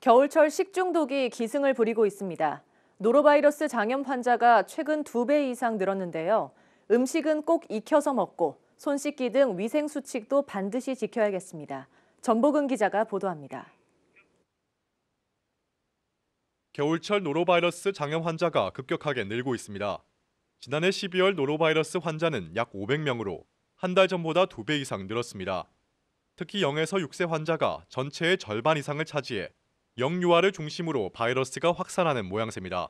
겨울철 식중독이 기승을 부리고 있습니다. 노로바이러스 장염 환자가 최근 두 배 이상 늘었는데요. 음식은 꼭 익혀서 먹고 손 씻기 등 위생 수칙도 반드시 지켜야겠습니다. 전복은 기자가 보도합니다. 겨울철 노로바이러스 장염 환자가 급격하게 늘고 있습니다. 지난해 12월 노로바이러스 환자는 약 500명으로 한 달 전보다 두 배 이상 늘었습니다. 특히 0에서 6세 환자가 전체의 절반 이상을 차지해 영유아를 중심으로 바이러스가 확산하는 모양새입니다.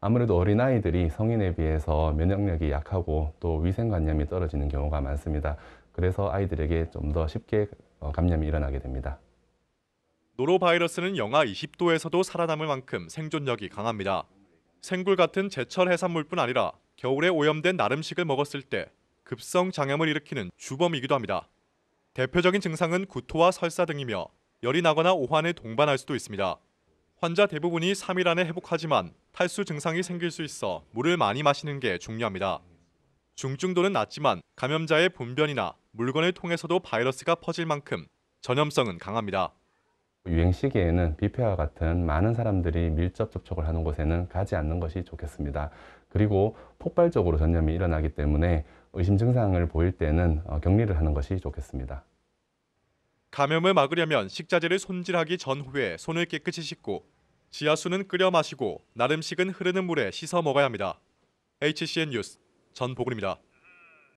아무래도 어린아이들이 성인에 비해서 면역력이 약하고 또 위생관념이 떨어지는 경우가 많습니다. 그래서 아이들에게 좀 더 쉽게 어, 감염이 일어나게 됩니다. 노로바이러스는 영하 20도에서도 살아남을 만큼 생존력이 강합니다. 생굴 같은 제철 해산물뿐 아니라 겨울에 오염된 나름식을 먹었을 때 급성 장염을 일으키는 주범이기도 합니다. 대표적인 증상은 구토와 설사 등이며 열이 나거나 오한에 동반할 수도 있습니다. 환자 대부분이 3일 안에 회복하지만 탈수 증상이 생길 수 있어 물을 많이 마시는 게 중요합니다. 중증도는 낮지만 감염자의 분변이나 물건을 통해서도 바이러스가 퍼질 만큼 전염성은 강합니다. 유행 시기에는 뷔페와 같은 많은 사람들이 밀접 접촉을 하는 곳에는 가지 않는 것이 좋겠습니다. 그리고 폭발적으로 전염이 일어나기 때문에 의심 증상을 보일 때는 어, 격리를 하는 것이 좋겠습니다. 감염을 막으려면 식자재를 손질하기 전후에 손을 깨끗이 씻고 지하수는 끓여 마시고 나름식은 흐르는 물에 씻어 먹어야 합니다. HCN 뉴스 전보근입니다.